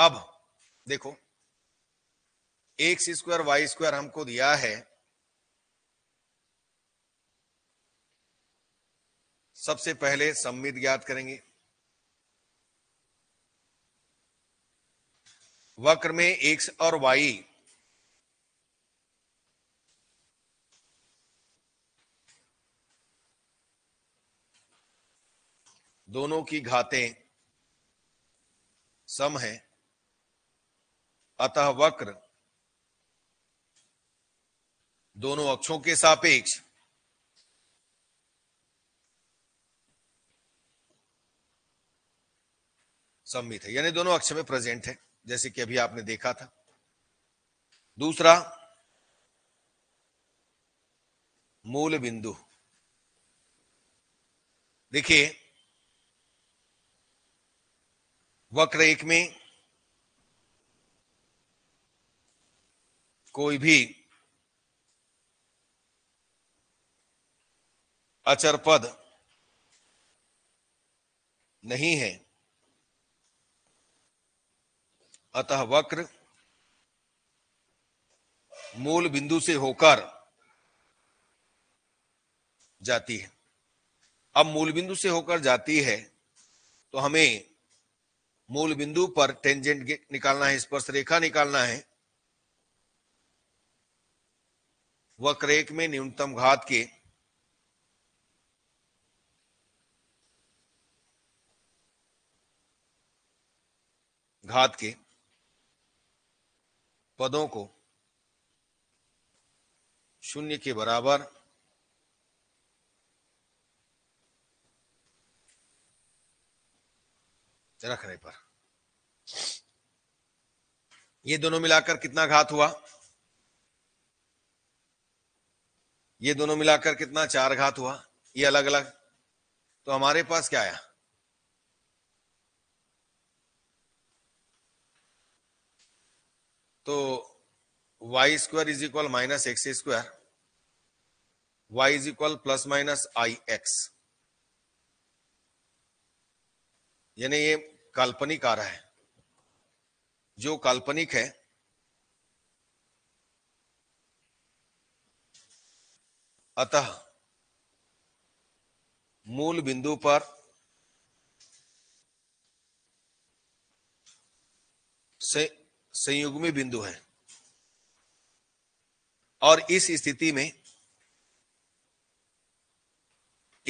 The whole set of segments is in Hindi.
अब देखो एक्स स्क्वायर वाई स्क्वायर हमको दिया है सबसे पहले सम्मित ज्ञात करेंगे वक्र में एक्स और वाई दोनों की घातें सम हैं अतः वक्र दोनों अक्षों के सापेक्ष सम्मित है यानी दोनों अक्ष में प्रेजेंट है जैसे कि अभी आपने देखा था दूसरा मूल बिंदु देखिए वक्र एक में कोई भी अचर पद नहीं है अतः वक्र मूल बिंदु से होकर जाती है अब मूल बिंदु से होकर जाती है तो हमें मूल बिंदु पर टेंजेंट निकालना है स्पर्श रेखा निकालना है वक्रेक में न्यूनतम घात के घात के पदों को शून्य के बराबर रखने पर ये दोनों मिलाकर कितना घात हुआ ये दोनों मिलाकर कितना चार घात हुआ ये अलग अलग तो हमारे पास क्या आया तो Y square is equal minus X square Y is equal plus minus I X यानी ये काल्पनिक आ रहा है जो काल्पनिक है अतः मूल बिंदु पर से संयुग्मी बिंदु है और इस स्थिति में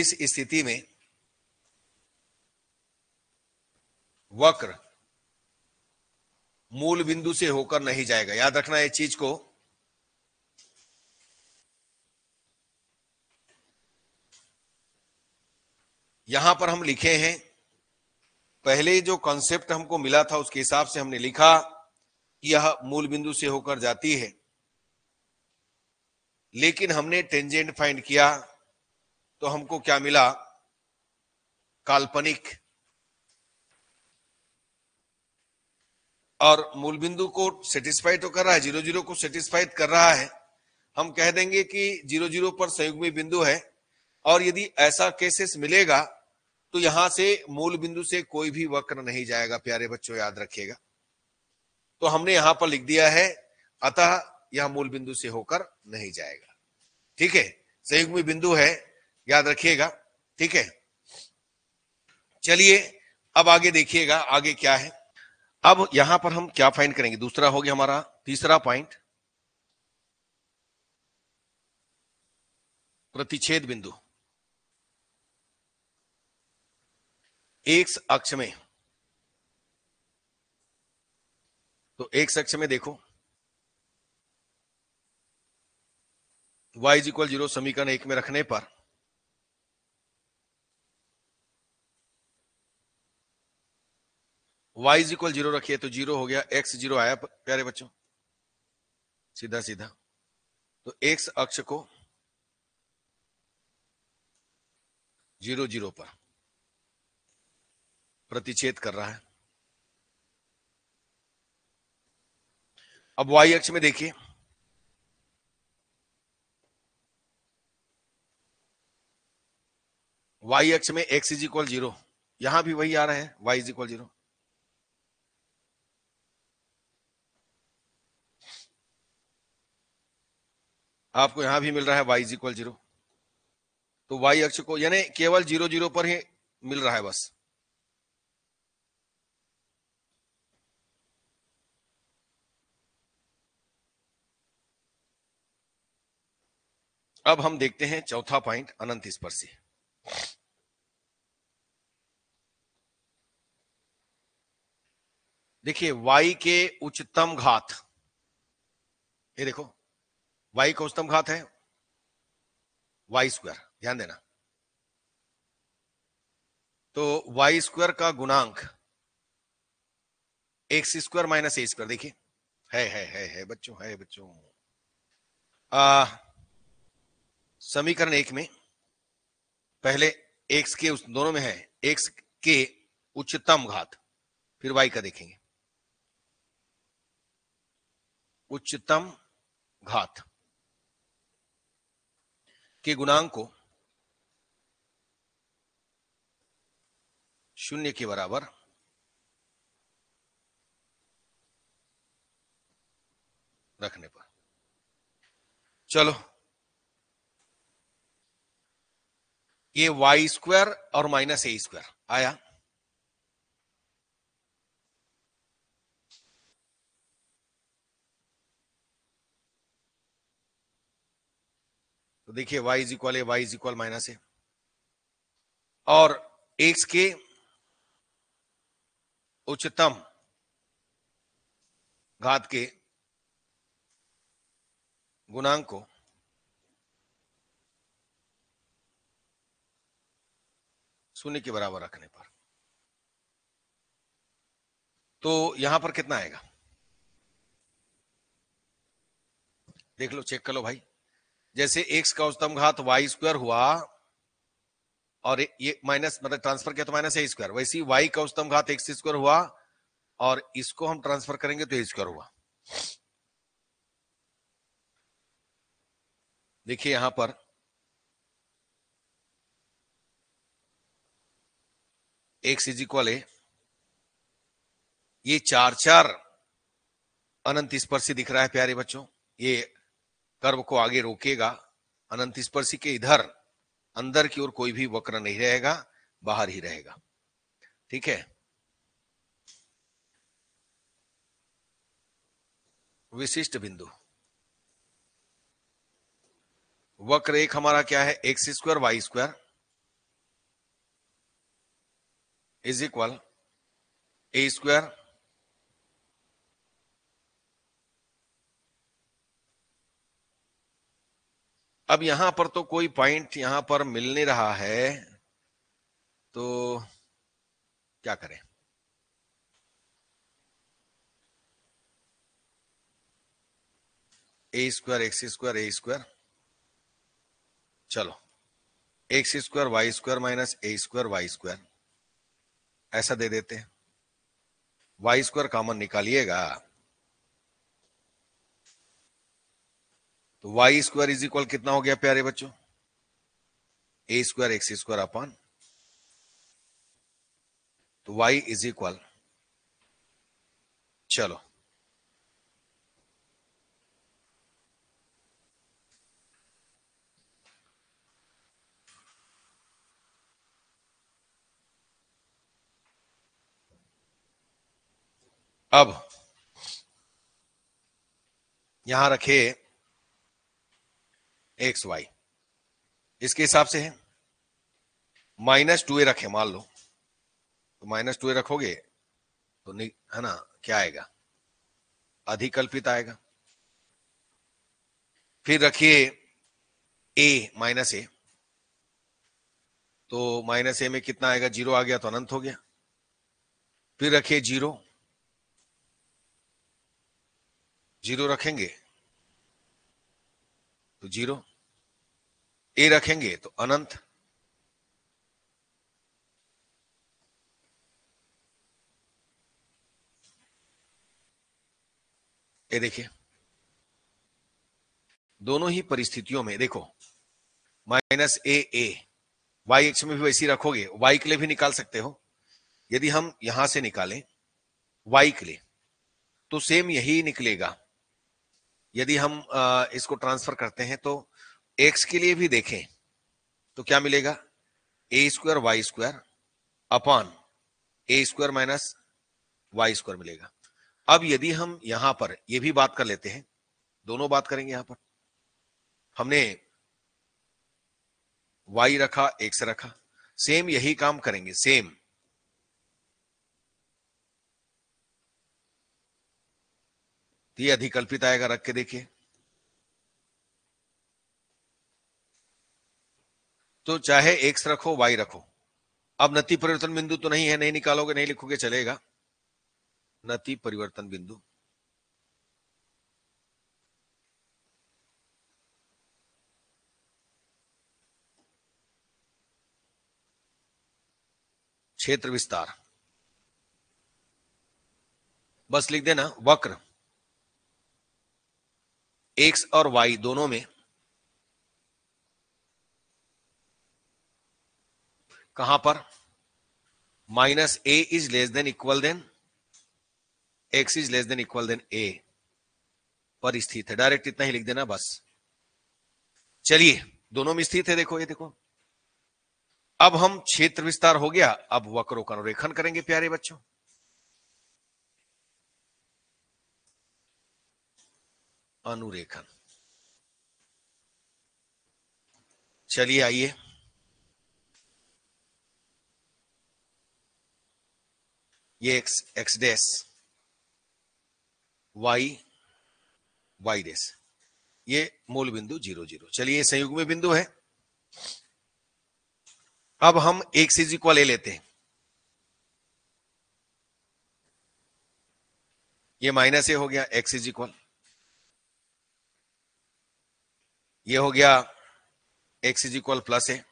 इस स्थिति में वक्र मूल बिंदु से होकर नहीं जाएगा याद रखना यह चीज को यहां पर हम लिखे हैं पहले जो कॉन्सेप्ट हमको मिला था उसके हिसाब से हमने लिखा कि यह मूल बिंदु से होकर जाती है लेकिन हमने टेंजेंट फाइंड किया तो हमको क्या मिला काल्पनिक और मूल बिंदु को सेटिस्फाई तो कर रहा है जीरो जीरो को सेटिस्फाइड कर रहा है हम कह देंगे कि जीरो जीरो पर संयुग्मी बिंदु है और यदि ऐसा केसेस मिलेगा तो यहां से मूल बिंदु से कोई भी वक्र नहीं जाएगा प्यारे बच्चों याद रखिएगा तो हमने यहां पर लिख दिया है अतः यह मूल बिंदु से होकर नहीं जाएगा ठीक है संयुग्म बिंदु है याद रखिएगा ठीक है चलिए अब आगे देखिएगा आगे क्या है अब यहां पर हम क्या फाइंड करेंगे दूसरा हो गया हमारा तीसरा पॉइंट प्रतिच्छेद बिंदु एक्स अक्ष में तो एक्स अक्ष में देखो y इज इक्वल जीरो समीकरण एक में रखने पर y इज इक्वल जीरो रखिए तो जीरो हो गया x जीरो आया प्यारे बच्चों सीधा सीधा तो x अक्ष को जीरो जीरो पर प्रतिच्छेद कर रहा है अब वाई अक्ष में देखिए वाई अक्ष में एक्स इज इक्वल जीरो यहां भी वही आ रहा है वाई इज इक्वल जीरो आपको यहां भी मिल रहा है वाई इज इक्वल जीरो तो वाई अक्ष को यानी केवल जीरो जीरो पर ही मिल रहा है बस अब हम देखते हैं चौथा पॉइंट अनंत स्पर्शी देखिए y के उच्चतम घात ये देखो y का उच्चतम घात है वाई स्क्वायर ध्यान देना तो वाई स्क्वायर का गुणांक एक्स स्क्वायर माइनस ए स्क्वायर देखिए है है है है बच्चों है बच्चों आ, समीकरण एक में पहले एक्स के उस दोनों में है एक्स के उच्चतम घात फिर वाई का देखेंगे उच्चतम घात के गुणांक को शून्य के बराबर रखने पर चलो ये वाई स्क्वायर और माइनस ए स्क्वायर आया तो देखिए y is equal A Y is equal minus ए और x के उच्चतम घात के गुणांक को शून्य के बराबर रखने पर तो यहां पर कितना आएगा देख लो चेक कर लो भाई जैसे एक्स का उच्चतम घात वाई स्क्वायर हुआ और ये माइनस मतलब ट्रांसफर किया तो माइनस ए स्क्वायर वैसे वाई का उच्चतम घात एक्स स्क्वायर हुआ और इसको हम ट्रांसफर करेंगे तो ए स्क्वायर हुआ देखिए यहां पर एक्स इज इक्वल है ये चार चार अनंत स्पर्शी दिख रहा है प्यारे बच्चों ये कर्व को आगे रोकेगा अनंत स्पर्शी के इधर अंदर की ओर कोई भी वक्र नहीं रहेगा बाहर ही रहेगा ठीक है विशिष्ट बिंदु वक्र एक हमारा क्या है x square y square is equal a square अब यहां पर तो कोई पॉइंट यहां पर मिल नहीं रहा है तो क्या करें a square x square a square चलो x square y square minus ए स्क्वायर वाई स्क्वायर ऐसा दे देते हैं वाई स्क्वायर कॉमन निकालिएगा तो वाई स्क्वायर इज इक्वल कितना हो गया प्यारे बच्चों a square x square upon तो वाई इज इक्वल चलो अब यहां रखे एक्स वाई इसके हिसाब से है माइनस टू ए रखे मान लो तो माइनस टू ए रखोगे तो है ना क्या आएगा अधिकल्पित आएगा फिर रखिए ए माइनस ए तो माइनस ए में कितना आएगा जीरो आ गया तो अनंत हो गया फिर रखिए जीरो जीरो रखेंगे तो जीरो ए रखेंगे तो अनंत ये देखिए दोनों ही परिस्थितियों में देखो minus a a y x में भी वैसी रखोगे वाई के लिए भी निकाल सकते हो यदि हम यहां से निकालें वाई के लिए तो सेम यही निकलेगा यदि हम इसको ट्रांसफर करते हैं तो एक्स के लिए भी देखें तो क्या मिलेगा a square y square upon a square minus y square मिलेगा अब यदि हम यहां पर यह भी बात कर लेते हैं दोनों बात करेंगे यहां पर हमने वाई रखा एक्स रखा सेम यही काम करेंगे सेम तो ये अधिकल्पित आएगा रख के देखिए तो चाहे एक्स रखो वाई रखो अब नती परिवर्तन बिंदु तो नहीं है नहीं निकालोगे नहीं लिखोगे चलेगा नति परिवर्तन बिंदु क्षेत्र विस्तार बस लिख देना वक्र एक्स और वाई दोनों में कहां पर minus a is less than equal than x is less than equal than a पर स्थित है डायरेक्ट इतना ही लिख देना बस चलिए दोनों में स्थित है देखो ये देखो अब हम क्षेत्र विस्तार हो गया अब वक्रों का अनुरेखन करेंगे प्यारे बच्चों अनुरेखन चलिए आइए ये x x dash y y dash ये मूल बिंदु जीरो जीरो चलिए संयुग में बिंदु है अब हम एक इज इक्वल ले लेते हैं ये माइनस ए हो गया एक्स इज इक्वल ये हो गया x is equal plus a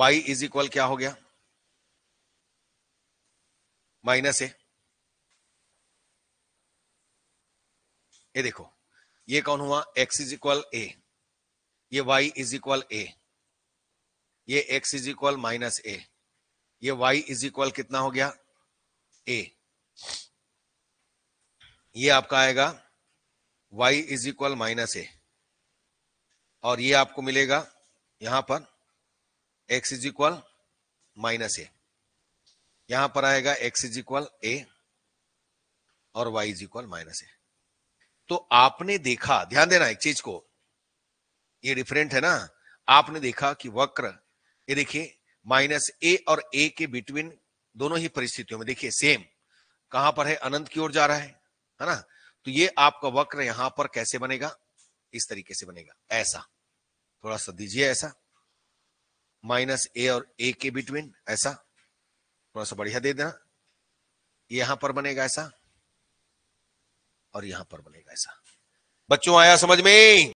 Y is equal क्या हो गया माइनस ए ये देखो ये कौन हुआ एक्स इज इक्वल ए ये वाई इज इक्वल ए ये x is equal minus a ये वाई इज इक्वल कितना हो गया ए ये आपका आएगा y इज इक्वल माइनस ए और ये आपको मिलेगा यहां पर x is equal minus a यहां पर आएगा x इज इक्वल ए और y is equal minus a तो आपने देखा ध्यान देना एक चीज को ये डिफरेंट है ना आपने देखा कि वक्र ये देखिए माइनस ए और ए के बिटवीन दोनों ही परिस्थितियों में देखिए सेम कहां पर है अनंत की ओर जा रहा है है ना तो ये आपका वक्र यहां पर कैसे बनेगा इस तरीके से बनेगा ऐसा थोड़ा सा दीजिए ऐसा माइनस ए और ए के बिटवीन ऐसा थोड़ा सा बढ़िया दे देना यहां पर बनेगा ऐसा और यहां पर बनेगा ऐसा बच्चों आया समझ में